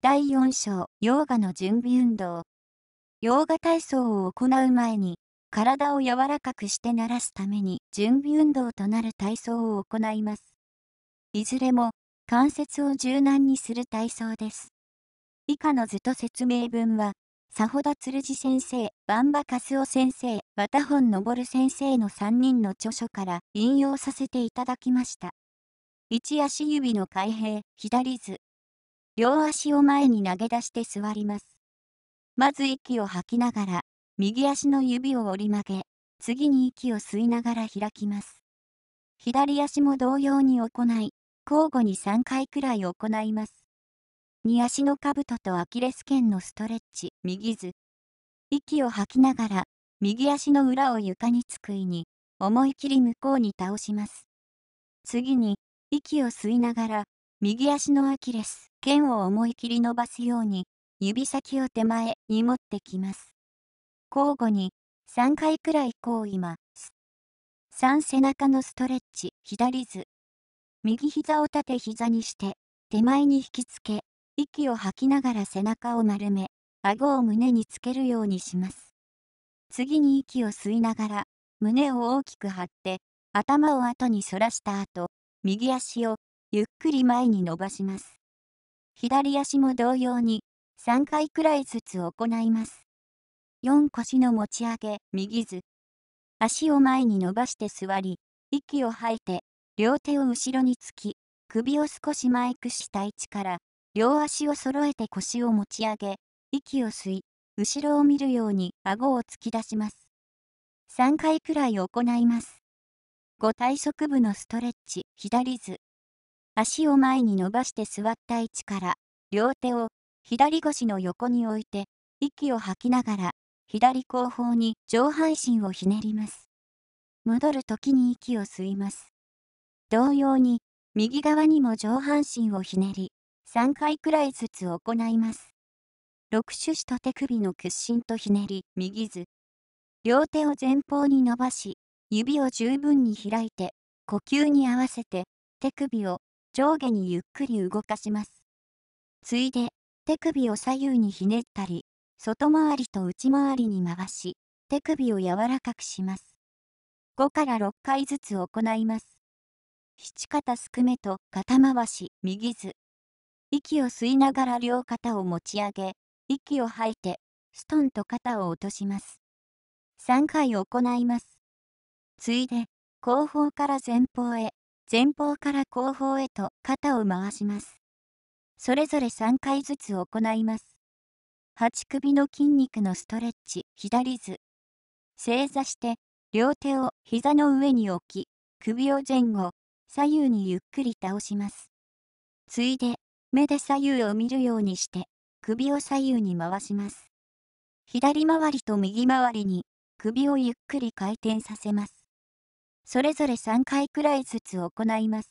第4章、ヨガの準備運動。ヨガ体操を行う前に、体を柔らかくして慣らすために準備運動となる体操を行います。いずれも、関節を柔軟にする体操です。以下の図と説明文は、さほだつるじ先生、ばんばかすお先生、わたほんのぼる先生の3人の著書から引用させていただきました。一足指の開閉、左図。両足を前に投げ出して座ります。まず息を吐きながら、右足の指を折り曲げ、次に息を吸いながら開きます。左足も同様に行い、交互に3回くらい行います。2足の兜とアキレス腱のストレッチ、右図。息を吐きながら、右足の裏を床につくいに、思い切り向こうに倒します。次に、息を吸いながら、右足のアキレス腱を思い切り伸ばすように指先を手前に持ってきます。交互に3回くらいこういます。3背中のストレッチ左図右膝を縦膝にして手前に引きつけ息を吐きながら背中を丸め顎を胸につけるようにします。次に息を吸いながら胸を大きく張って頭を後に反らした後右足をゆっくり前に伸ばします。左足も同様に3回くらいずつ行います。4腰の持ち上げ、右図。足を前に伸ばして座り、息を吐いて、両手を後ろにつき、首を少し前屈した位置から、両足を揃えて腰を持ち上げ、息を吸い、後ろを見るように顎を突き出します。3回くらい行います。5体側部のストレッチ、左図。足を前に伸ばして座った位置から、両手を左腰の横に置いて、息を吐きながら、左後方に上半身をひねります。戻る時に息を吸います。同様に、右側にも上半身をひねり、3回くらいずつ行います。6種子と手首の屈伸とひねり、右図。両手を前方に伸ばし、指を十分に開いて、呼吸に合わせて、手首を上下にゆっくり動かします。ついで、手首を左右にひねったり、外回りと内回りに回し、手首を柔らかくします。5から6回ずつ行います。七肩すくめと肩回し、右図。息を吸いながら両肩を持ち上げ、息を吐いて、ストンと肩を落とします。3回行います。ついで、後方から前方へ、前方から後方へと肩を回します。それぞれ3回ずつ行います。8首の筋肉のストレッチ、左図。正座して、両手を膝の上に置き、首を前後、左右にゆっくり倒します。ついで、目で左右を見るようにして、首を左右に回します。左回りと右回りに、首をゆっくり回転させます。それぞれ3回くらいずつ行います。